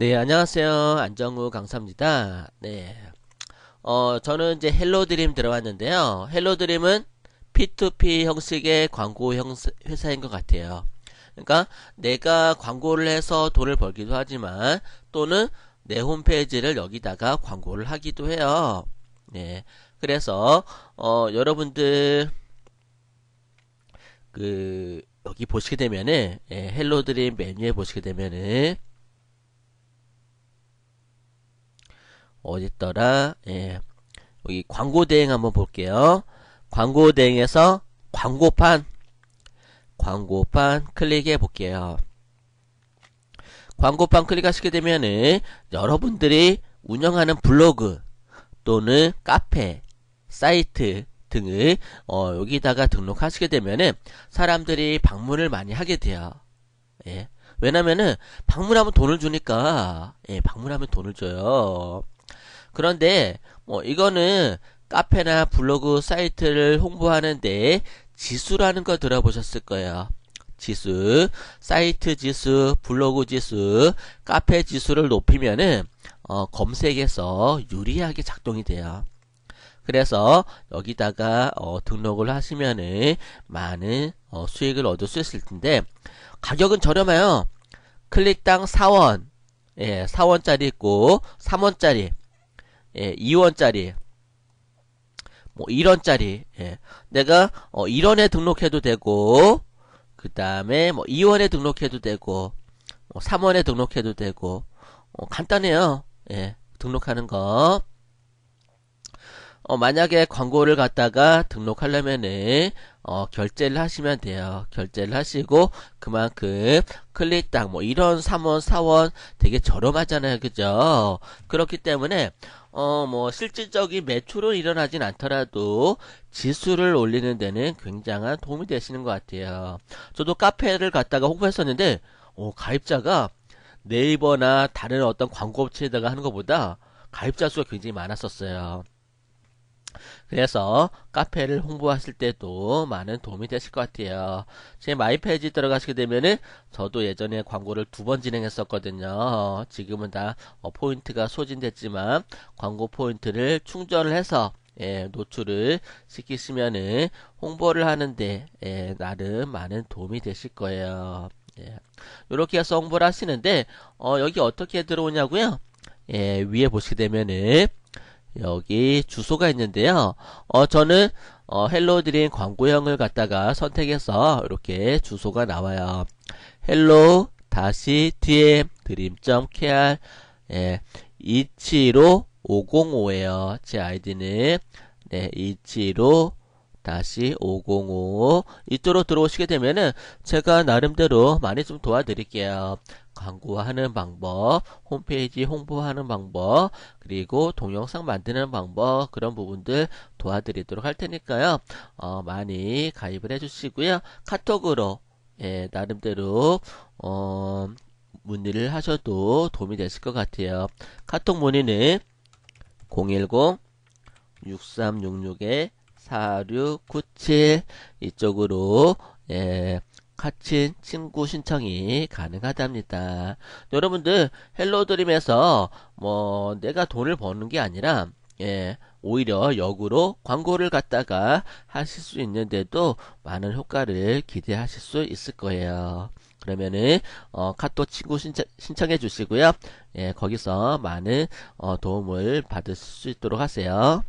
네, 안녕하세요. 안정우 강사입니다. 네. 어, 저는 이제 헬로드림 들어왔는데요. 헬로드림은 P2P 형식의 광고 형사, 회사인 것 같아요. 그러니까 내가 광고를 해서 돈을 벌기도 하지만 또는 내 홈페이지를 여기다가 광고를 하기도 해요. 네. 그래서 어, 여러분들 그 여기 보시게 되면은 예, 헬로드림 메뉴에 보시게 되면은 어딨더라? 예. 여기 광고 대행 한번 볼게요. 광고 대행에서 광고판 광고판 클릭해 볼게요. 광고판 클릭하시게 되면은 여러분들이 운영하는 블로그 또는 카페, 사이트 등을 어, 여기다가 등록하시게 되면은 사람들이 방문을 많이 하게 돼요. 예. 왜냐면은 방문하면 돈을 주니까 예, 방문하면 돈을 줘요. 그런데 뭐 이거는 카페나 블로그 사이트를 홍보하는데 지수라는 거 들어보셨을 거예요. 지수, 사이트 지수, 블로그 지수, 카페 지수를 높이면은 어, 검색에서 유리하게 작동이 돼요. 그래서 여기다가 어, 등록을 하시면은 많은 어, 수익을 얻을 수 있을 텐데 가격은 저렴해요. 클릭당 4원, 예, 4원짜리 있고 3원짜리 예, 2원짜리, 뭐 1원짜리, 예, 내가 어, 1원에 등록해도 되고, 그 다음에 뭐 2원에 등록해도 되고, 뭐 3원에 등록해도 되고, 어, 간단해요. 예, 등록하는 거. 어, 만약에 광고를 갖다가 등록하려면은 어, 결제를 하시면 돼요. 결제를 하시고 그만큼 클릭당 뭐 1원, 3원, 4원 되게 저렴하잖아요. 그죠? 그렇기 때문에 어, 뭐 실질적인 매출은 일어나진 않더라도 지수를 올리는 데는 굉장한 도움이 되시는 것 같아요. 저도 카페를 갔다가 홍보했었는데 어, 가입자가 네이버나 다른 어떤 광고업체에다가 하는 것보다 가입자 수가 굉장히 많았었어요. 그래서 카페를 홍보하실 때도 많은 도움이 되실 것 같아요. 제 마이페이지 들어가시게 되면은 저도 예전에 광고를 두 번 진행했었거든요. 지금은 다 어, 포인트가 소진됐지만 광고 포인트를 충전을 해서 예, 노출을 시키시면은 홍보를 하는데 예, 나름 많은 도움이 되실 거예요. 예. 이렇게 해서 홍보를 하시는데 어, 여기 어떻게 들어오냐고요? 예, 위에 보시게 되면은 여기 주소가 있는데요. 어, 저는 어, 헬로드림 광고형을 갖다가 선택해서 이렇게 주소가 나와요. 헬로 다시 dm 드림.kr 예, 275 505에요. 제 아이디는 네, 275 다시 5055 이쪽으로 들어오시게 되면은 제가 나름대로 많이 좀 도와드릴게요. 광고하는 방법, 홈페이지 홍보하는 방법, 그리고 동영상 만드는 방법 그런 부분들 도와드리도록 할 테니까요. 어, 많이 가입을 해주시고요. 카톡으로 예, 나름대로 어, 문의를 하셔도 도움이 되실 것 같아요. 카톡 문의는 010 6366에 4697 이쪽으로 예, 카친 친구 신청이 가능하답니다. 여러분들 헬로드림에서 뭐 내가 돈을 버는 게 아니라 예, 오히려 역으로 광고를 갖다가 하실 수 있는데도 많은 효과를 기대하실 수 있을 거예요. 그러면은 어, 카톡 친구 신청, 해 주시고요. 예, 거기서 많은 어, 도움을 받을 수 있도록 하세요.